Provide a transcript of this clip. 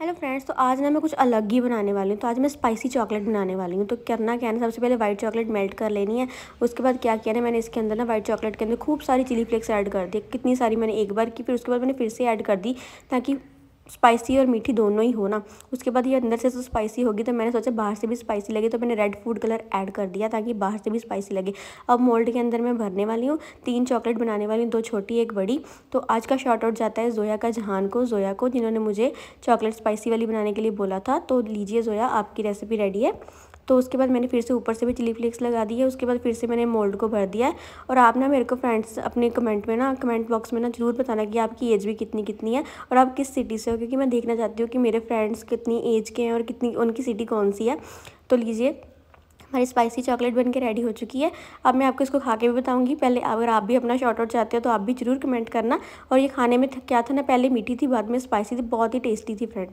hello friends तो आज ना मैं कुछ अलग ही बनाने वाली हूँ तो आज मैं स्पाइसी चॉकलेट बनाने वाली हूँ तो करना क्या है सबसे पहले वाइट चॉकलेट मेल्ट कर लेनी है उसके बाद क्या किया ना मैंने इसके अंदर ना वाइट चॉकलेट के अंदर खूब सारी चिली फ्लेक्स ऐड कर दी कितनी सारी मैंने एक बार की फिर उसके बाद मैंने फिर से ऐड कर दी ताकि स्पाइसी और मीठी दोनों ही हो ना उसके बाद ये अंदर से तो स्पाइसी होगी तो मैंने सोचा बाहर से भी स्पाइसी लगे तो मैंने रेड फूड कलर ऐड कर दिया ताकि बाहर से भी स्पाइसी लगे अब मोल्ड के अंदर मैं भरने वाली हूँ तीन चॉकलेट बनाने वाली हूँ दो छोटी एक बड़ी तो आज का शॉर्ट आउट जाता है जोया का जहान को जोया को जिन्होंने मुझे चॉकलेट स्पाइसी वाली बनाने के लिए बोला था तो लीजिए जोया आपकी रेसिपी रेडी है तो उसके बाद मैंने फिर से ऊपर से भी चिली फ्लेक्स लगा दी है उसके बाद फिर से मैंने मोल्ड को भर दिया है और आप ना मेरे को फ्रेंड्स अपने कमेंट में ना कमेंट बॉक्स में ना ज़रूर बताना कि आपकी एज भी कितनी कितनी है और आप किस सिटी से हो क्योंकि मैं देखना चाहती हूँ कि मेरे फ्रेंड्स कितनी एज के हैं और कितनी उनकी सिटी कौन सी है तो लीजिए हमारी स्पाइसी चॉकलेट बन के रेडी हो चुकी है अब मैं आपको इसको खा के भी बताऊंगी पहले अगर आप भी अपना शॉर्ट आउट चाहते हो तो आप भी जरूर कमेंट करना और ये खाने में क्या था ना पहले मीठी थी बाद में स्पाइसी थी बहुत ही टेस्टी थी फ्रेंड